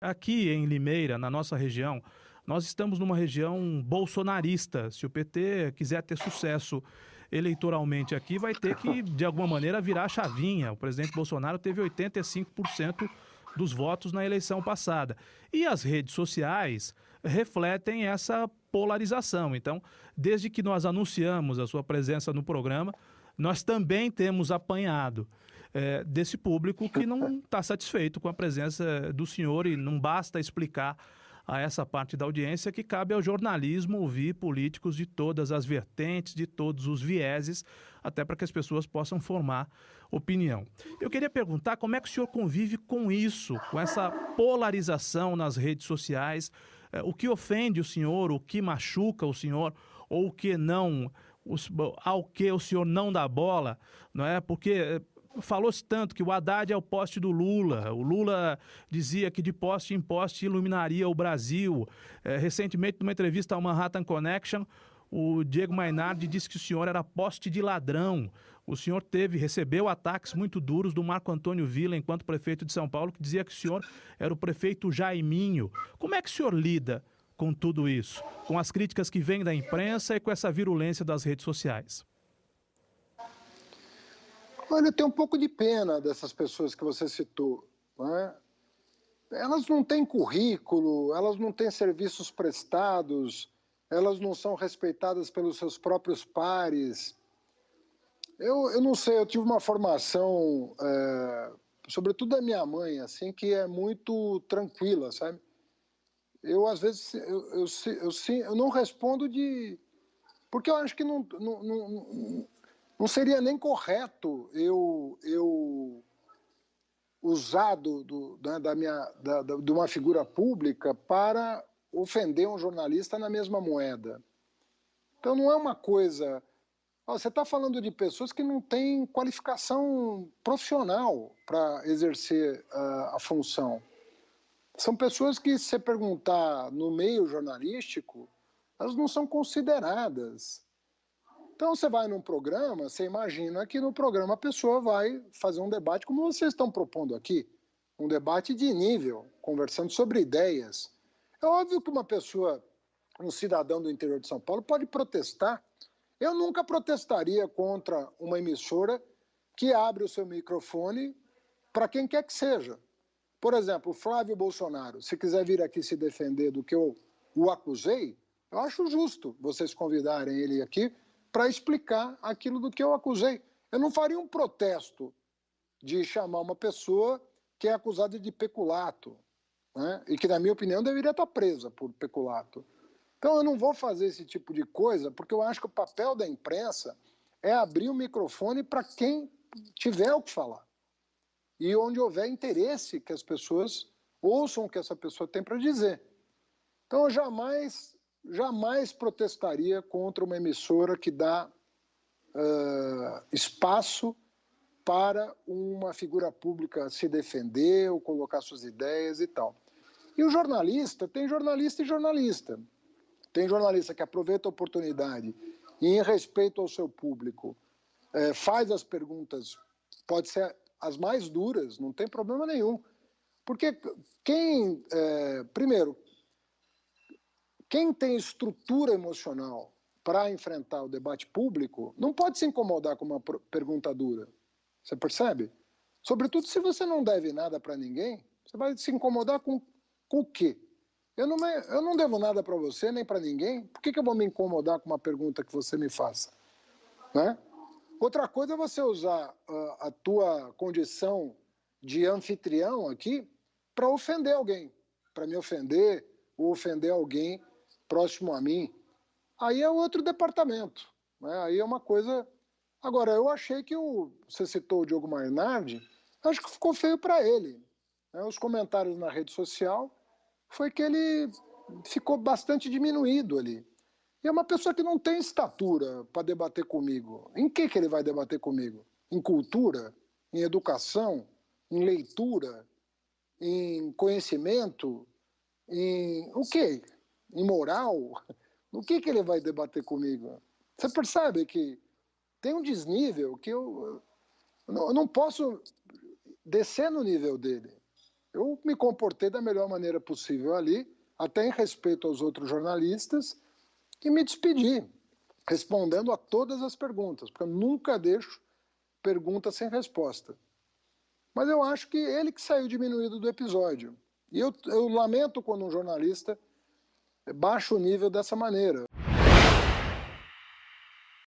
Aqui em Limeira, na nossa região, nós estamos numa região bolsonarista. Se o PT quiser ter sucesso eleitoralmente aqui, vai ter que, de alguma maneira, virar a chavinha. O presidente Bolsonaro teve 85% dos votos na eleição passada. E as redes sociais refletem essa polarização. Então, desde que nós anunciamos a sua presença no programa, nós também temos apanhado é, desse público que não está satisfeito com a presença do senhor e não basta explicar a essa parte da audiência que cabe ao jornalismo ouvir políticos de todas as vertentes, de todos os vieses, até para que as pessoas possam formar opinião. Eu queria perguntar como é que o senhor convive com isso, com essa polarização nas redes sociais, é, o que ofende o senhor, o que machuca o senhor ou o que não, ao que o senhor não dá bola, não é? Porque é, Falou-se tanto que o Haddad é o poste do Lula. O Lula dizia que de poste em poste iluminaria o Brasil. É, recentemente, numa entrevista ao Manhattan Connection, o Diego Mainardi disse que o senhor era poste de ladrão. O senhor teve, recebeu ataques muito duros do Marco Antônio Vila, enquanto prefeito de São Paulo, que dizia que o senhor era o prefeito Jaiminho. Como é que o senhor lida com tudo isso? Com as críticas que vêm da imprensa e com essa virulência das redes sociais? Olha, eu tenho um pouco de pena dessas pessoas que você citou. Né? Elas não têm currículo, elas não têm serviços prestados, elas não são respeitadas pelos seus próprios pares. Eu, eu não sei, eu tive uma formação, é, sobretudo da minha mãe, assim, que é muito tranquila, sabe? Eu, às vezes, eu, eu, eu, eu não respondo de... Porque eu acho que não, não, não não seria nem correto eu, eu usar do, do né, da minha, da, da, de uma figura pública para ofender um jornalista na mesma moeda. Então não é uma coisa. Você está falando de pessoas que não têm qualificação profissional para exercer uh, a função. São pessoas que, se perguntar no meio jornalístico, elas não são consideradas. Então você vai num programa, você imagina que no programa a pessoa vai fazer um debate como vocês estão propondo aqui, um debate de nível, conversando sobre ideias. É óbvio que uma pessoa, um cidadão do interior de São Paulo, pode protestar. Eu nunca protestaria contra uma emissora que abre o seu microfone para quem quer que seja. Por exemplo, Flávio Bolsonaro, se quiser vir aqui se defender do que eu o acusei, eu acho justo vocês convidarem ele aqui para explicar aquilo do que eu acusei. Eu não faria um protesto de chamar uma pessoa que é acusada de peculato, né? e que, na minha opinião, deveria estar presa por peculato. Então, eu não vou fazer esse tipo de coisa, porque eu acho que o papel da imprensa é abrir o microfone para quem tiver o que falar. E onde houver interesse que as pessoas ouçam o que essa pessoa tem para dizer. Então, eu jamais jamais protestaria contra uma emissora que dá uh, espaço para uma figura pública se defender ou colocar suas ideias e tal. E o jornalista, tem jornalista e jornalista. Tem jornalista que aproveita a oportunidade e, em respeito ao seu público, eh, faz as perguntas, pode ser as mais duras, não tem problema nenhum. Porque quem, eh, primeiro, quem tem estrutura emocional para enfrentar o debate público não pode se incomodar com uma pergunta dura. Você percebe? Sobretudo se você não deve nada para ninguém, você vai se incomodar com, com o quê? Eu não, me, eu não devo nada para você nem para ninguém, por que, que eu vou me incomodar com uma pergunta que você me faça? Né? Outra coisa é você usar a, ah, a tua condição de anfitrião aqui para ofender alguém, para me ofender ou ofender alguém próximo a mim, aí é outro departamento. Né? Aí é uma coisa. Agora, eu achei que o. Você citou o Diogo Mainardi, acho que ficou feio para ele. Né? Os comentários na rede social foi que ele ficou bastante diminuído ali. E é uma pessoa que não tem estatura para debater comigo. Em que, que ele vai debater comigo? Em cultura? Em educação? Em leitura? Em conhecimento? Em o okay. quê? imoral, no que, que ele vai debater comigo? Você percebe que tem um desnível que eu, eu não posso descer no nível dele. Eu me comportei da melhor maneira possível ali, até em respeito aos outros jornalistas, e me despedi, respondendo a todas as perguntas, porque eu nunca deixo pergunta sem resposta. Mas eu acho que ele que saiu diminuído do episódio. E eu, eu lamento quando um jornalista baixo nível dessa maneira.